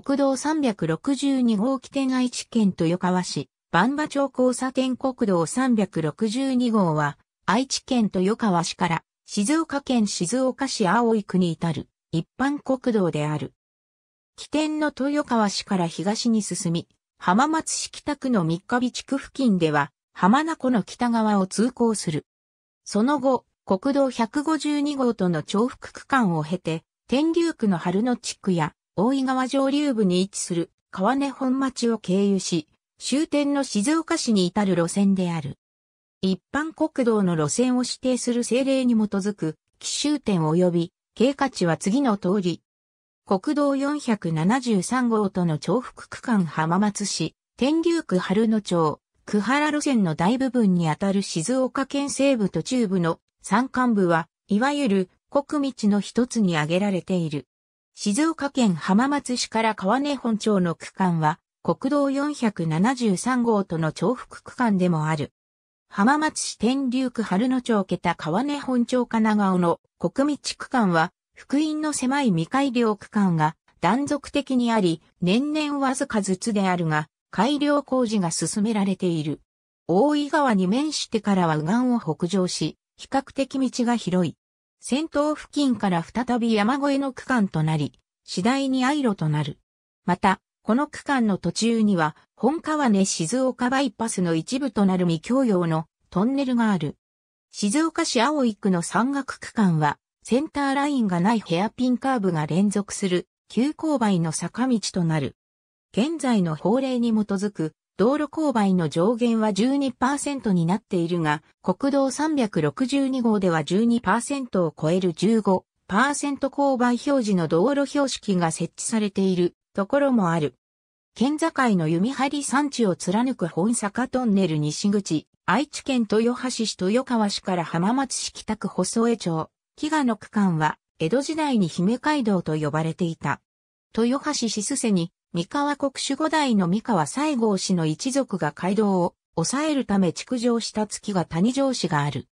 国道362号起点愛知県豊川市、万場町交差点国道362号は、愛知県豊川市から静岡県静岡市青井区に至る一般国道である。起点の豊川市から東に進み、浜松市北区の三日日地区付近では、浜名湖の北側を通行する。その後、国道152号との重複区間を経て、天竜区の春野地区や大井川上流部に位置する川根本町を経由し、終点の静岡市に至る路線である。一般国道の路線を指定する政令に基づく、奇襲点及び経過値は次の通り。国道473号との重複区間浜松市、天竜区春野町、久原路線の大部分にあたる静岡県西部と中部の山間部は、いわゆる国道の一つに挙げられている。静岡県浜松市から川根本町の区間は、国道473号との重複区間でもある。浜松市天竜区春野町桁川根本町神奈川の国道区間は、福音の狭い未改良区間が断続的にあり、年々わずかずつであるが、改良工事が進められている。大井川に面してからは右岸を北上し、比較的道が広い。戦闘付近から再び山越えの区間となり、次第にアイ路となる。また、この区間の途中には、本川根静岡バイパスの一部となる未共用のトンネルがある。静岡市青井区の山岳区間は、センターラインがないヘアピンカーブが連続する、急勾配の坂道となる。現在の法令に基づく道路勾配の上限は12%になっているが、国道362号では12%を超える15%勾配表示の道路標識が設置されているところもある。県境の弓張山地を貫く本坂トンネル西口、愛知県豊橋市豊川市から浜松市北区細江町、飢餓の区間は、江戸時代に姫街道と呼ばれていた。豊橋市すせに三河国守五代の三河西郷氏の一族が街道を抑えるため築城した月が谷城市がある。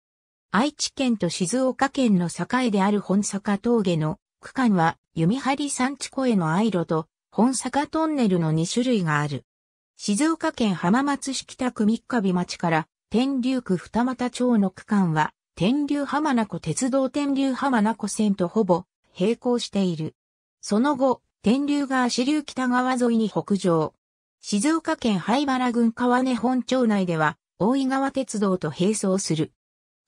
愛知県と静岡県の境である本坂峠の区間は弓張山地湖への愛路と本坂トンネルの2種類がある。静岡県浜松市北区三日日町から天竜区二俣町の区間は天竜浜名湖鉄道天竜浜名湖線とほぼ並行している。その後、天竜川支流北側沿いに北上。静岡県灰原郡川根本町内では、大井川鉄道と並走する。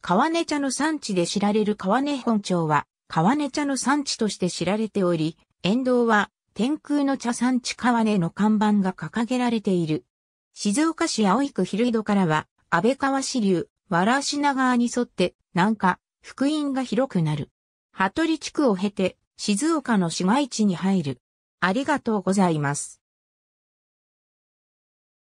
川根茶の産地で知られる川根本町は、川根茶の産地として知られており、沿道は天空の茶産地川根の看板が掲げられている。静岡市青井区井戸からは、安倍川支流、藁品川に沿って、南下、福音が広くなる。羽鳥地区を経て、静岡の市街地に入る。ありがとうございます。